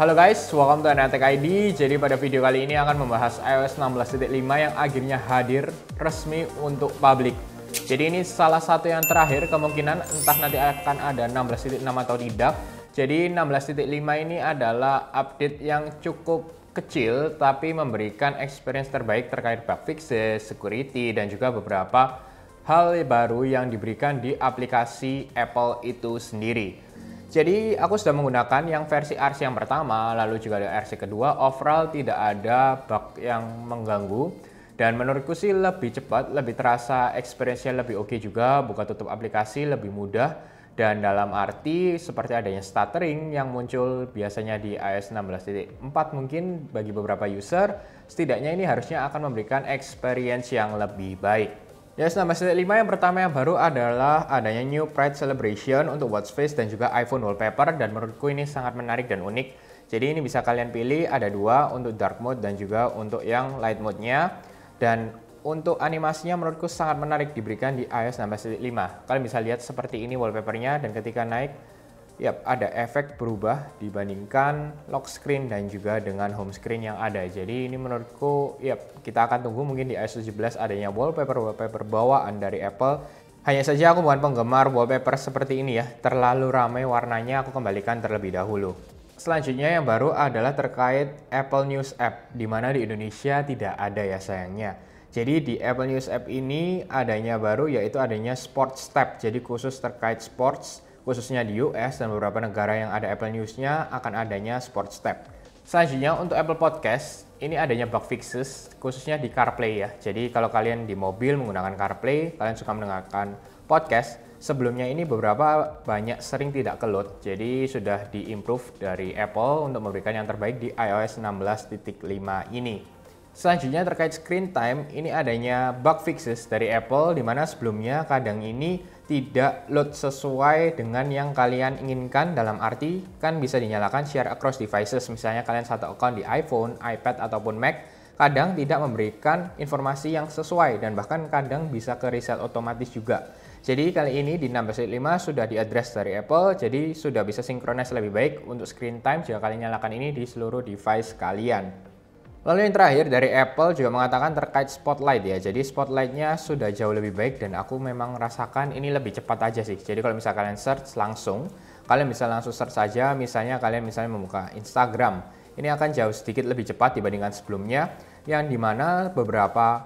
Halo guys, welcome to Anatek ID. Jadi pada video kali ini akan membahas iOS 16.5 yang akhirnya hadir resmi untuk publik. Jadi ini salah satu yang terakhir, kemungkinan entah nanti akan ada 16.6 atau tidak. Jadi 16.5 ini adalah update yang cukup kecil tapi memberikan experience terbaik terkait bug fixes, security, dan juga beberapa hal baru yang diberikan di aplikasi Apple itu sendiri. Jadi aku sudah menggunakan yang versi RC yang pertama, lalu juga ada RC kedua, overall tidak ada bug yang mengganggu. Dan menurutku sih lebih cepat, lebih terasa experience-nya lebih oke okay juga, buka tutup aplikasi lebih mudah. Dan dalam arti seperti adanya stuttering yang muncul biasanya di iOS 16.4 mungkin bagi beberapa user, setidaknya ini harusnya akan memberikan experience yang lebih baik. Ya, selama set 5 yang pertama yang baru adalah adanya New Pride Celebration untuk watch face dan juga iPhone wallpaper dan menurutku ini sangat menarik dan unik. Jadi ini bisa kalian pilih ada dua untuk dark mode dan juga untuk yang light mode-nya. Dan untuk animasinya menurutku sangat menarik diberikan di iOS 16.5. Kalian bisa lihat seperti ini wallpapernya dan ketika naik Yap, ada efek berubah dibandingkan lock screen dan juga dengan home screen yang ada. Jadi ini menurutku, yap, kita akan tunggu mungkin di iOS 17 adanya wallpaper-wallpaper bawaan dari Apple. Hanya saja aku bukan penggemar wallpaper seperti ini ya, terlalu ramai warnanya aku kembalikan terlebih dahulu. Selanjutnya yang baru adalah terkait Apple News App, di mana di Indonesia tidak ada ya sayangnya. Jadi di Apple News App ini adanya baru yaitu adanya Sports Tab, jadi khusus terkait sports, khususnya di US dan beberapa negara yang ada Apple News-nya akan adanya Sports Tab. Selanjutnya untuk Apple Podcast, ini adanya bug fixes khususnya di CarPlay ya. Jadi kalau kalian di mobil menggunakan CarPlay, kalian suka mendengarkan podcast, sebelumnya ini beberapa banyak sering tidak ke load. Jadi sudah diimprove dari Apple untuk memberikan yang terbaik di iOS 16.5 ini. Selanjutnya terkait screen time, ini adanya bug fixes dari Apple di mana sebelumnya kadang ini tidak load sesuai dengan yang kalian inginkan dalam arti kan bisa dinyalakan share across devices misalnya kalian satu account di iPhone, iPad ataupun Mac kadang tidak memberikan informasi yang sesuai dan bahkan kadang bisa ke reset otomatis juga. Jadi kali ini di 5 sudah diadres dari Apple, jadi sudah bisa sinkronis lebih baik untuk screen time jika kalian nyalakan ini di seluruh device kalian. Lalu yang terakhir dari Apple juga mengatakan terkait Spotlight ya. Jadi Spotlightnya sudah jauh lebih baik dan aku memang rasakan ini lebih cepat aja sih. Jadi kalau misalnya kalian search langsung, kalian bisa langsung search saja. Misalnya kalian misalnya membuka Instagram, ini akan jauh sedikit lebih cepat dibandingkan sebelumnya, yang dimana beberapa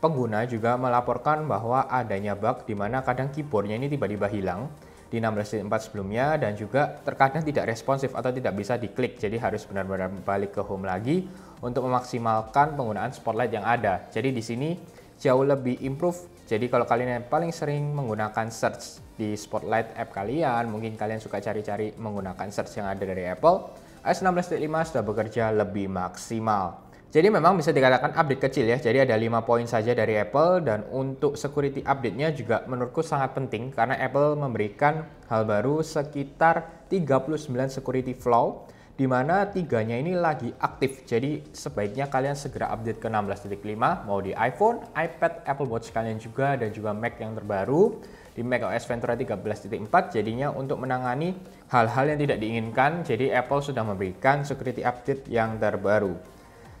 pengguna juga melaporkan bahwa adanya bug di mana kadang keyboardnya ini tiba-tiba hilang di 16.4 sebelumnya dan juga terkadang tidak responsif atau tidak bisa diklik jadi harus benar-benar balik ke home lagi untuk memaksimalkan penggunaan spotlight yang ada. Jadi di sini jauh lebih improve. Jadi kalau kalian yang paling sering menggunakan search di spotlight app kalian, mungkin kalian suka cari-cari menggunakan search yang ada dari Apple, iOS 16.5 sudah bekerja lebih maksimal. Jadi memang bisa dikatakan update kecil ya. Jadi ada 5 poin saja dari Apple dan untuk security update-nya juga menurutku sangat penting karena Apple memberikan hal baru sekitar 39 security flaw di mana tiganya ini lagi aktif. Jadi sebaiknya kalian segera update ke 16.5 mau di iPhone, iPad, Apple Watch kalian juga dan juga Mac yang terbaru di macOS Ventura 13.4 jadinya untuk menangani hal-hal yang tidak diinginkan jadi Apple sudah memberikan security update yang terbaru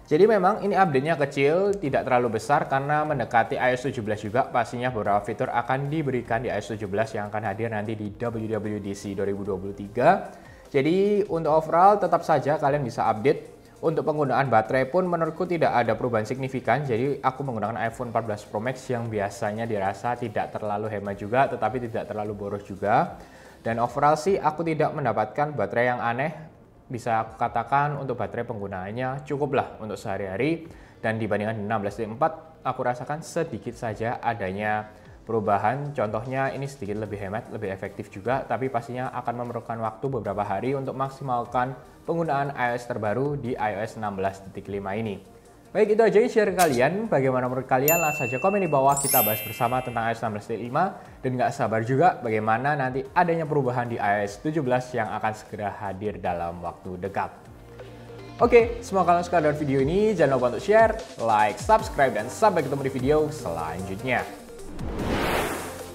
jadi memang ini update-nya kecil, tidak terlalu besar karena mendekati iOS 17 juga pastinya beberapa fitur akan diberikan di iOS 17 yang akan hadir nanti di WWDC 2023 jadi untuk overall tetap saja kalian bisa update. Untuk penggunaan baterai pun menurutku tidak ada perubahan signifikan. Jadi aku menggunakan iPhone 14 Pro Max yang biasanya dirasa tidak terlalu hemat juga tetapi tidak terlalu boros juga. Dan overall sih aku tidak mendapatkan baterai yang aneh. Bisa aku katakan untuk baterai penggunaannya cukuplah untuk sehari-hari dan dibandingkan 16.4 aku rasakan sedikit saja adanya perubahan. Contohnya ini sedikit lebih hemat, lebih efektif juga, tapi pastinya akan memerlukan waktu beberapa hari untuk maksimalkan penggunaan iOS terbaru di iOS 16.5 ini. Baik, itu aja share kalian. Bagaimana menurut kalian? Langsung saja komen di bawah, kita bahas bersama tentang iOS 16.5. Dan nggak sabar juga bagaimana nanti adanya perubahan di iOS 17 yang akan segera hadir dalam waktu dekat. Oke, semoga kalian suka dengan video ini. Jangan lupa untuk share, like, subscribe, dan sampai ketemu di video selanjutnya.